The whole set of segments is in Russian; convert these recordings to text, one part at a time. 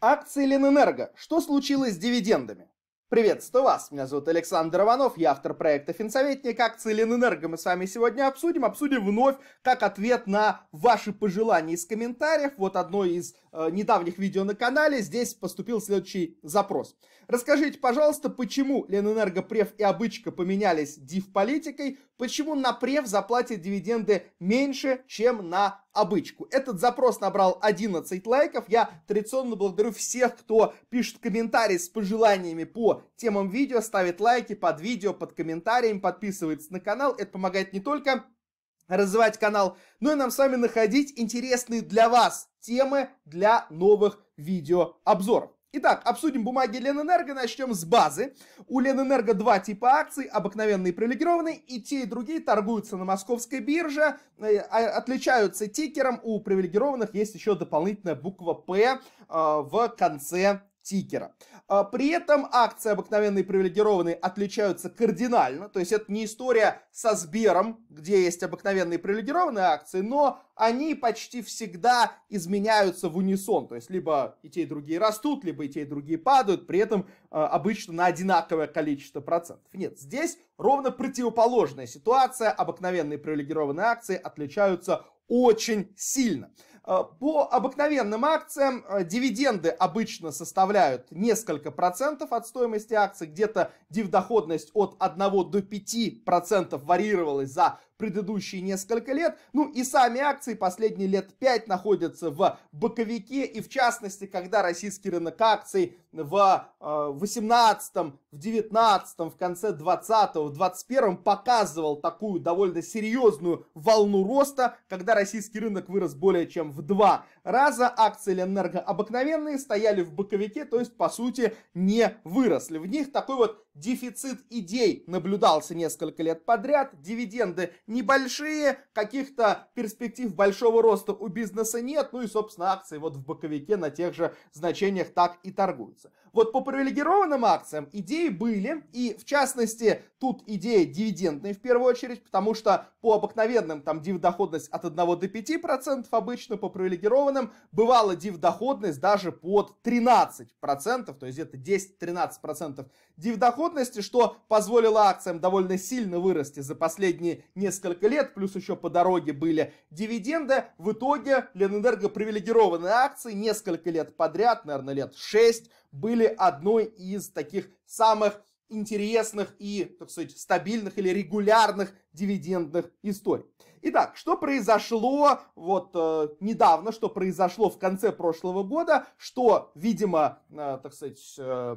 Акции Ленэнерго. Что случилось с дивидендами? Приветствую вас, меня зовут Александр Иванов, я автор проекта «Финсоветник» акции «Ленэнерго». Мы с вами сегодня обсудим, обсудим вновь, как ответ на ваши пожелания из комментариев. Вот одно из э, недавних видео на канале, здесь поступил следующий запрос. Расскажите, пожалуйста, почему «Ленэнерго», прев и «Обычка» поменялись див-политикой, Почему на Напрев заплатит дивиденды меньше, чем на обычку? Этот запрос набрал 11 лайков. Я традиционно благодарю всех, кто пишет комментарии с пожеланиями по темам видео, ставит лайки под видео, под комментариями, подписывается на канал. Это помогает не только развивать канал, но и нам с вами находить интересные для вас темы для новых видеообзоров. Итак, обсудим бумаги Ленэнерго, начнем с базы. У Ленэнерго два типа акций, обыкновенные и привилегированные, и те, и другие торгуются на московской бирже, э, а, отличаются тикером, у привилегированных есть еще дополнительная буква «П» э, в конце тикера. А, при этом акции обыкновенные привилегированные отличаются кардинально, то есть это не история со Сбером, где есть обыкновенные привилегированные акции, но они почти всегда изменяются в унисон, то есть либо и те, и другие растут, либо и те, и другие падают, при этом а, обычно на одинаковое количество процентов. Нет, здесь ровно противоположная ситуация, обыкновенные привилегированные акции отличаются очень сильно. Э, по обыкновенным акциям э, дивиденды обычно составляют несколько процентов от стоимости акций, где-то дивдоходность от 1 до 5 процентов варьировалась за предыдущие несколько лет. Ну и сами акции последние лет 5 находятся в боковике, и в частности, когда российский рынок акций в 18, а, в 19, в конце 20, в 21 показывал такую довольно серьезную волну роста, когда российский рынок вырос более чем в два раза, акции Ленэнерго обыкновенные стояли в боковике, то есть по сути не выросли. В них такой вот дефицит идей наблюдался несколько лет подряд, дивиденды небольшие, каких-то перспектив большого роста у бизнеса нет, ну и собственно акции вот в боковике на тех же значениях так и торгуют. means Вот по привилегированным акциям идеи были, и в частности тут идеи дивидендные в первую очередь, потому что по обыкновенным там дивдоходность от 1 до 5% обычно, по привилегированным бывала дивдоходность даже под 13%, то есть это 10-13% дивдоходности, что позволило акциям довольно сильно вырасти за последние несколько лет, плюс еще по дороге были дивиденды. В итоге Ленэнерго привилегированные акции несколько лет подряд, наверное, лет 6, были одной из таких самых интересных и, так сказать, стабильных или регулярных дивидендных историй. Итак, что произошло вот э, недавно, что произошло в конце прошлого года, что, видимо, э, так сказать, э,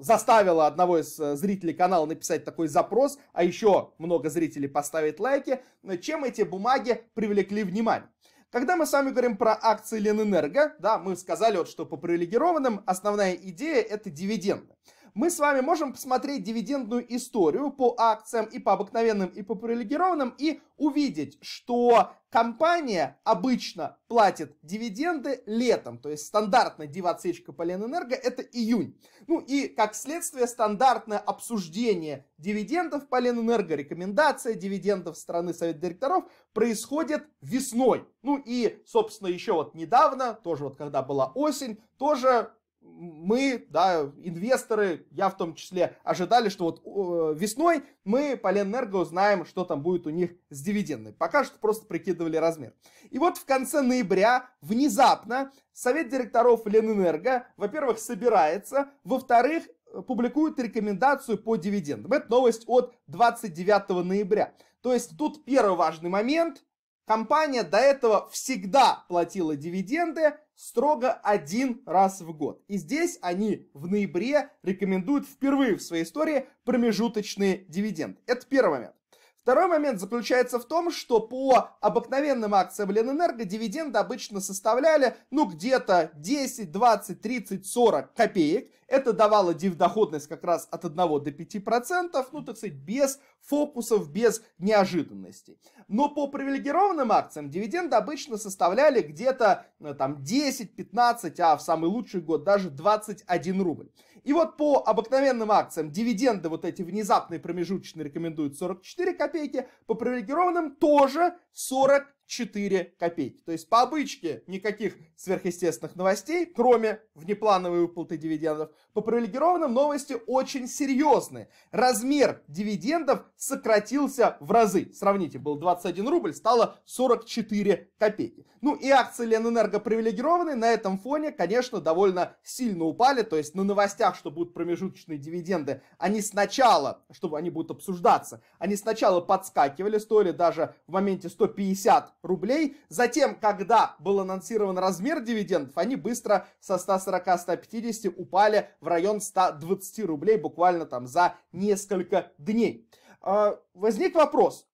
заставило одного из э, зрителей канала написать такой запрос, а еще много зрителей поставить лайки, э, чем эти бумаги привлекли внимание. Когда мы с вами говорим про акции Ленэнерго, да, мы сказали, вот, что по привилегированным основная идея это дивиденды. Мы с вами можем посмотреть дивидендную историю по акциям и по обыкновенным, и по привилегированным, и увидеть, что Компания обычно платит дивиденды летом, то есть стандартная девотсечка Поленэнерго это июнь. Ну и как следствие стандартное обсуждение дивидендов Поленэнерго, рекомендация дивидендов страны Совет директоров происходит весной. Ну и, собственно, еще вот недавно, тоже вот когда была осень, тоже мы, да, инвесторы, я в том числе, ожидали, что вот весной мы по Ленэнерго узнаем, что там будет у них с дивидендами. Пока что просто прикидывали размер. И вот в конце ноября внезапно совет директоров Ленэнерго, во-первых, собирается, во-вторых, публикует рекомендацию по дивидендам. Это новость от 29 ноября. То есть тут первый важный момент. Компания до этого всегда платила дивиденды, строго один раз в год. И здесь они в ноябре рекомендуют впервые в своей истории промежуточные дивиденды. Это первый момент. Второй момент заключается в том, что по обыкновенным акциям Ленэнерго дивиденды обычно составляли, ну, где-то 10, 20, 30, 40 копеек. Это давало доходность как раз от 1 до 5%, ну, так сказать, без фокусов, без неожиданностей. Но по привилегированным акциям дивиденды обычно составляли где-то ну, там 10, 15, а в самый лучший год даже 21 рубль. И вот по обыкновенным акциям дивиденды вот эти внезапные промежуточные рекомендуют 44 копейки, по привилегированным тоже 40 4 копейки. То есть по обычке никаких сверхъестественных новостей, кроме внеплановой выплаты дивидендов. По привилегированным новости очень серьезные. Размер дивидендов сократился в разы. Сравните, был 21 рубль, стало 44 копейки. Ну и акции Ленэнерго привилегированные на этом фоне, конечно, довольно сильно упали. То есть на новостях, что будут промежуточные дивиденды, они сначала, чтобы они будут обсуждаться, они сначала подскакивали, стоили даже в моменте 150 рублей. Затем, когда был анонсирован размер дивидендов, они быстро со 140-150 упали в район 120 рублей буквально там за несколько дней. А, возник вопрос,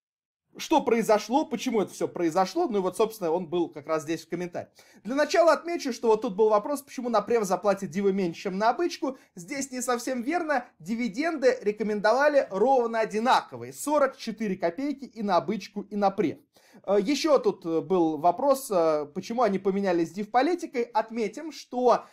что произошло, почему это все произошло, ну и вот, собственно, он был как раз здесь в комментарии. Для начала отмечу, что вот тут был вопрос, почему на прев заплатит дивы меньше, чем на обычку. Здесь не совсем верно, дивиденды рекомендовали ровно одинаковые, 44 копейки и на обычку, и на прев. Э, Еще тут э, был вопрос, э, почему они поменялись див-политикой. Отметим, что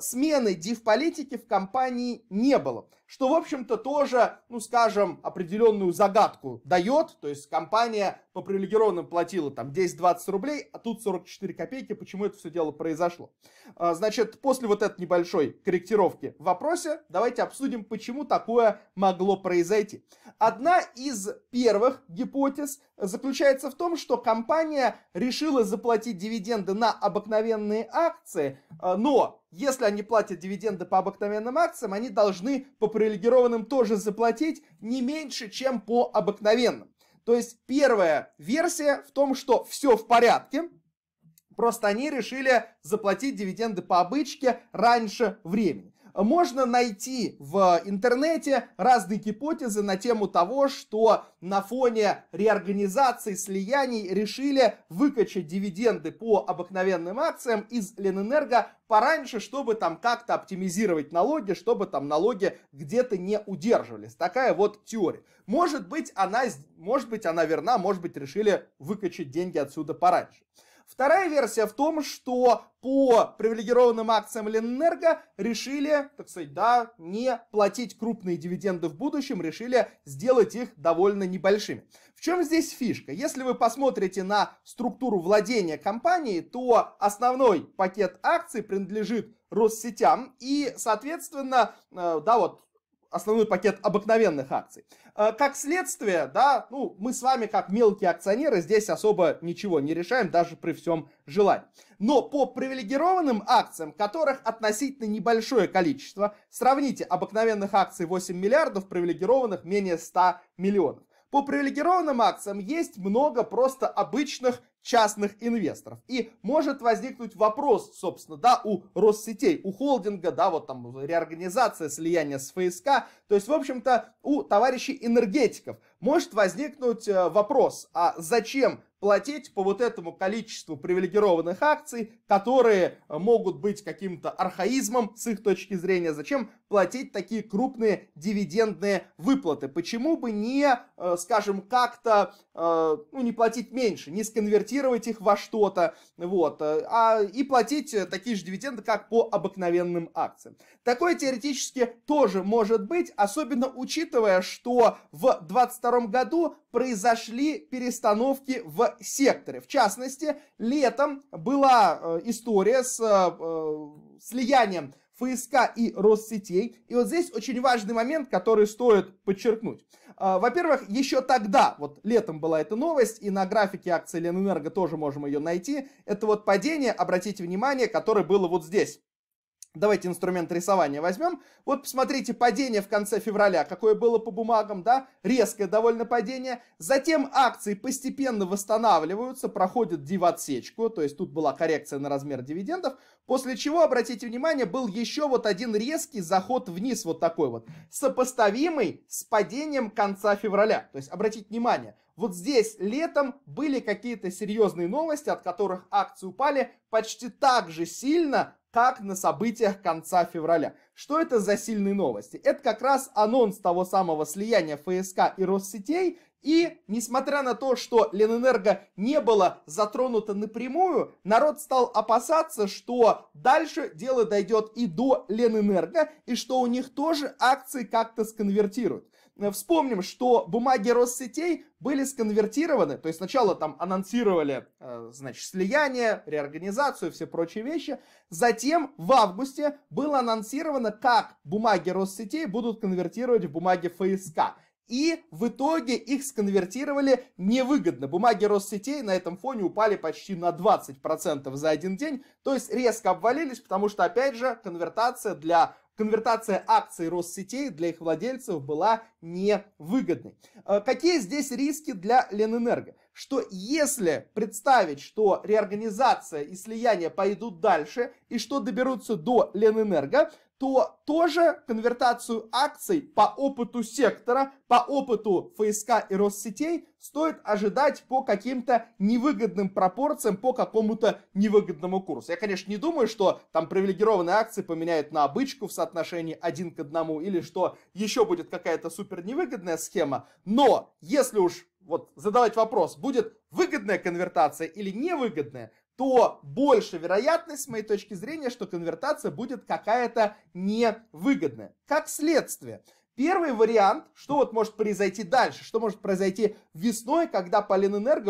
смены див-политики в компании не было. Что, в общем-то, тоже, ну, скажем, определенную загадку дает. То есть компания по привилегированным платила там 10-20 рублей, а тут 44 копейки. Почему это все дело произошло? Значит, после вот этой небольшой корректировки в вопросе, давайте обсудим, почему такое могло произойти. Одна из первых гипотез заключается в том, что что компания решила заплатить дивиденды на обыкновенные акции, э, но если они платят дивиденды по обыкновенным акциям, они должны по привилегированным тоже заплатить не меньше, чем по обыкновенным. То есть первая версия в том, что все в порядке, просто они решили заплатить дивиденды по обычке раньше времени можно найти в интернете разные гипотезы на тему того, что на фоне реорганизации слияний решили выкачать дивиденды по обыкновенным акциям из Ленэнерго пораньше, чтобы там как-то оптимизировать налоги, чтобы там налоги где-то не удерживались. Такая вот теория. Может быть, она, может быть, она верна, может быть, решили выкачать деньги отсюда пораньше. Вторая версия в том, что по привилегированным акциям Ленэнерго решили, так сказать, да, не платить крупные дивиденды в будущем, решили сделать их довольно небольшими. В чем здесь фишка? Если вы посмотрите на структуру владения компании, то основной пакет акций принадлежит Россетям и, соответственно, э, да, вот основной пакет обыкновенных акций. Э, как следствие, да, ну, мы с вами, как мелкие акционеры, здесь особо ничего не решаем, даже при всем желании. Но по привилегированным акциям, которых относительно небольшое количество, сравните обыкновенных акций 8 миллиардов, привилегированных менее 100 миллионов. По привилегированным акциям есть много просто обычных частных инвесторов. И может возникнуть вопрос, собственно, да, у Россетей, у холдинга, да, вот там реорганизация, слияние с ФСК, то есть, в общем-то, у товарищей энергетиков – может возникнуть э, вопрос, а зачем платить по вот этому количеству привилегированных акций, которые э, могут быть каким-то архаизмом с их точки зрения, зачем платить такие крупные дивидендные выплаты, почему бы не, э, скажем, как-то, ну, не платить меньше, не сконвертировать их во что-то, вот, а и платить такие же дивиденды, как по обыкновенным акциям. Такое теоретически тоже может быть, особенно учитывая, что в 22 1942 году произошли перестановки в секторе. В частности, летом была э, история с э, э, слиянием ФСК и Россетей. И вот здесь очень важный момент, который стоит подчеркнуть. Во-первых, еще тогда, вот летом была эта новость, и на графике акции Ленэнерго тоже можем ее найти, это вот падение, обратите внимание, которое было вот здесь. Давайте инструмент рисования возьмем. Вот посмотрите падение в конце февраля, какое было по бумагам, да, резкое довольно падение. Затем акции постепенно восстанавливаются, проходят див то есть тут была коррекция на размер дивидендов. После чего, обратите внимание, был еще вот один резкий заход вниз, вот такой вот, сопоставимый с падением конца февраля. То есть, обратите внимание, вот здесь летом были какие-то серьезные новости, от которых акции упали почти так же сильно, как на событиях конца февраля. Что это за сильные новости? Это как раз анонс того самого слияния ФСК и Россетей. И, несмотря на то, что Ленэнерго не было затронуто напрямую, народ стал опасаться, что дальше дело дойдет и до Ленэнерго, и что у них тоже акции как-то сконвертируют. Э, вспомним, что бумаги Россетей были сконвертированы, то есть сначала там анонсировали, э, значит, слияние, реорганизацию, все прочие вещи, затем в августе было анонсировано, как бумаги Россетей будут конвертировать в бумаги ФСК. И в итоге их сконвертировали невыгодно. Бумаги Россетей на этом фоне упали почти на 20% за один день. То есть резко обвалились, потому что, опять же, конвертация для конвертация акций Россетей для их владельцев была невыгодной. Э, какие здесь риски для Ленэнерго? Что если представить, что реорганизация и слияние пойдут дальше и что доберутся до Ленэнерго, то тоже конвертацию акций по опыту сектора, по опыту ФСК и Россетей стоит ожидать по каким-то невыгодным пропорциям, по какому-то невыгодному курсу. Я, конечно, не думаю, что там привилегированные акции поменяют на обычку в соотношении один к одному, или что еще будет какая-то супер невыгодная схема, но если уж вот задавать вопрос, будет выгодная конвертация или невыгодная, то больше вероятность, с моей точки зрения, что конвертация будет какая-то невыгодная. Как следствие, первый вариант, что вот может произойти дальше, что может произойти весной, когда по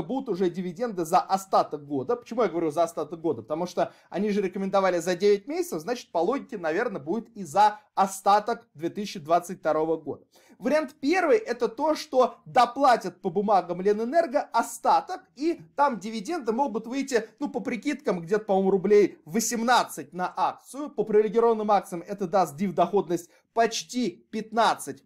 будут уже дивиденды за остаток года. Почему я говорю за остаток года? Потому что они же рекомендовали за 9 месяцев, значит по логике, наверное, будет и за остаток 2022 года. Вариант первый – это то, что доплатят по бумагам Ленэнерго остаток, и там дивиденды могут выйти, ну, по прикидкам, где-то, по-моему, рублей 18 на акцию. По привилегированным акциям это даст див доходность почти 15%,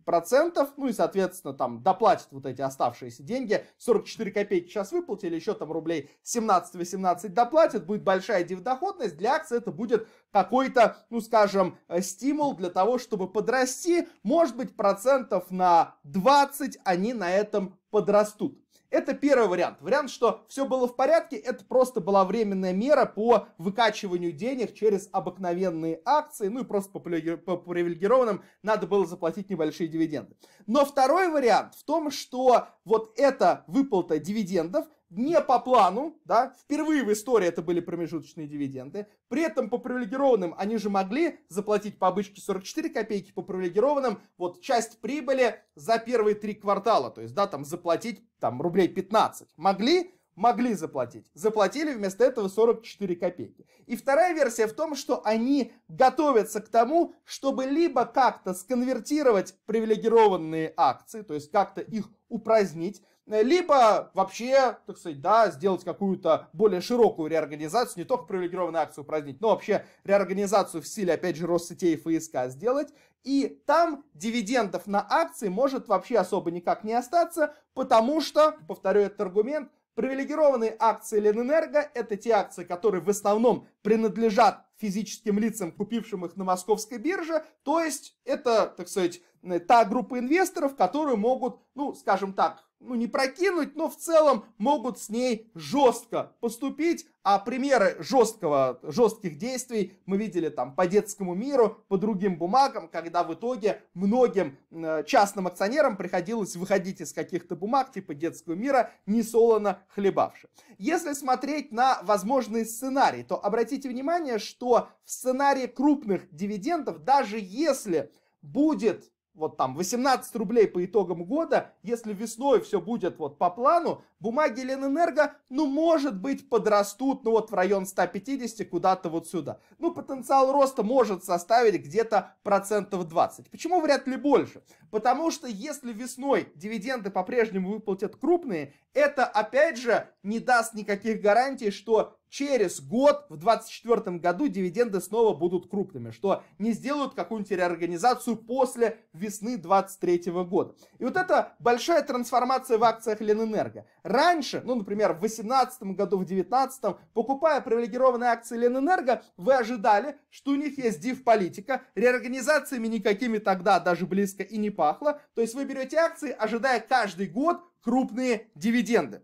ну и, соответственно, там доплатят вот эти оставшиеся деньги, 44 копейки сейчас выплатили, еще там рублей 17-18 доплатят, будет большая дивдоходность, для акции это будет какой-то, ну, скажем, э, стимул для того, чтобы подрасти, может быть, процентов на 20 они на этом подрастут. Это первый вариант. Вариант, что все было в порядке, это просто была временная мера по выкачиванию денег через обыкновенные акции, ну и просто по привилегированным надо было заплатить небольшие дивиденды. Но второй вариант в том, что вот эта выплата дивидендов не по плану, да, впервые в истории это были промежуточные дивиденды, при этом по привилегированным они же могли заплатить по обычке 44 копейки, по привилегированным вот часть прибыли за первые три квартала, то есть, да, там заплатить там рублей 15. Могли, могли заплатить. Заплатили вместо этого 44 копейки. И вторая версия в том, что они готовятся к тому, чтобы либо как-то сконвертировать привилегированные акции, то есть как-то их упразднить, Э, либо вообще, так сказать, да, сделать какую-то более широкую реорганизацию, не только привилегированную акцию упразднить, но вообще реорганизацию в силе опять же, Россетей и ФСК сделать, и там дивидендов на акции может вообще особо никак не остаться, потому что, повторю этот аргумент, привилегированные акции Ленэнерго – это те акции, которые в основном принадлежат физическим лицам, купившим их на московской бирже, то есть это, так сказать, э, та группа инвесторов, которые могут, ну, скажем так, ну, не прокинуть, но в целом могут с ней жестко поступить. А примеры жесткого, жестких действий мы видели там по детскому миру, по другим бумагам, когда в итоге многим э, частным акционерам приходилось выходить из каких-то бумаг типа детского мира, не солоно хлебавши. Если смотреть на возможные сценарии, то обратите внимание, что в сценарии крупных дивидендов, даже если будет вот там 18 рублей по итогам года, если весной все будет вот по плану, бумаги Ленэнерго, ну, может быть, подрастут, ну, вот в район 150 куда-то вот сюда. Ну, потенциал роста может составить где-то процентов 20. Почему вряд ли больше? Потому что если весной дивиденды по-прежнему выплатят крупные, это, опять же, не даст никаких гарантий, что через год, в 2024 году, дивиденды снова будут крупными, что не сделают какую-нибудь реорганизацию после весны 2023 года. И вот это большая трансформация в акциях Ленэнерго. Раньше, ну, например, в 2018 году, в 2019, покупая привилегированные акции Ленэнерго, вы ожидали, что у них есть див-политика, реорганизациями никакими тогда даже близко и не пахло, то есть вы берете акции, ожидая каждый год крупные дивиденды.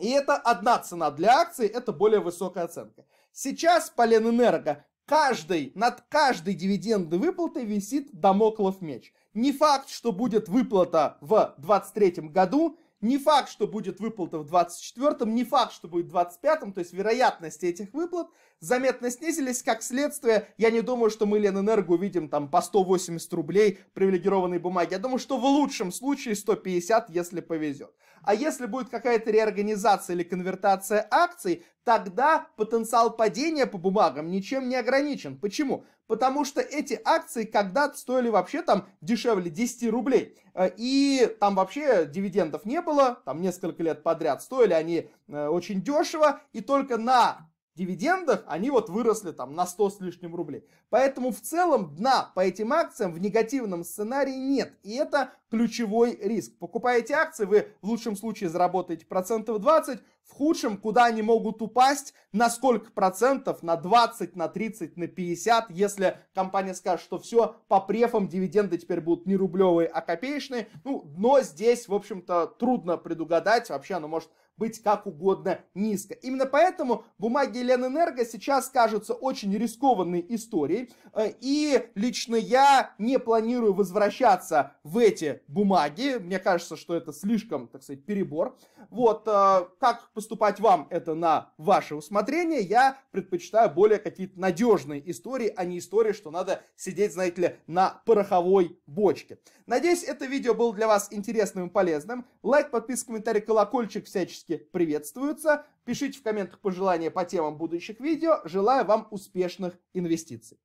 И это одна цена для акции, это более высокая оценка. Сейчас по Ленэнерго каждый, над каждой дивидендной выплатой висит домоклов меч. Не факт, что будет выплата в 2023 году, не факт, что будет выплата в 24-м, не факт, что будет в 25-м, то есть вероятность этих выплат заметно снизились. Как следствие, я не думаю, что мы Ленэнерго увидим там по 180 рублей привилегированной бумаги. Я думаю, что в лучшем случае 150, если повезет. А если будет какая-то реорганизация или конвертация акций, тогда потенциал падения по бумагам ничем не ограничен. Почему? Потому что эти акции когда-то стоили вообще там дешевле 10 рублей. Э, и там вообще дивидендов не было, там несколько лет подряд стоили они э, очень дешево. И только на дивидендах, они вот выросли там на 100 с лишним рублей. Поэтому в целом дна по этим акциям в негативном сценарии нет. И это ключевой риск. Покупаете акции, вы в лучшем случае заработаете процентов 20, в худшем, куда они могут упасть, на сколько процентов, на 20, на 30, на 50, если компания скажет, что все, по префам дивиденды теперь будут не рублевые, а копеечные. Ну, но здесь, в общем-то, трудно предугадать, вообще оно может быть как угодно низко. Именно поэтому бумаги Ленэнерго сейчас кажутся очень рискованной историей. Э, и лично я не планирую возвращаться в эти бумаги. Мне кажется, что это слишком, так сказать, перебор. Вот, э, как поступать вам, это на ваше усмотрение. Я предпочитаю более какие-то надежные истории, а не истории, что надо сидеть, знаете ли, на пороховой бочке. Надеюсь, это видео было для вас интересным и полезным. Лайк, подписка, комментарий, колокольчик всячески приветствуются. Пишите в комментах пожелания по темам будущих видео. Желаю вам успешных инвестиций.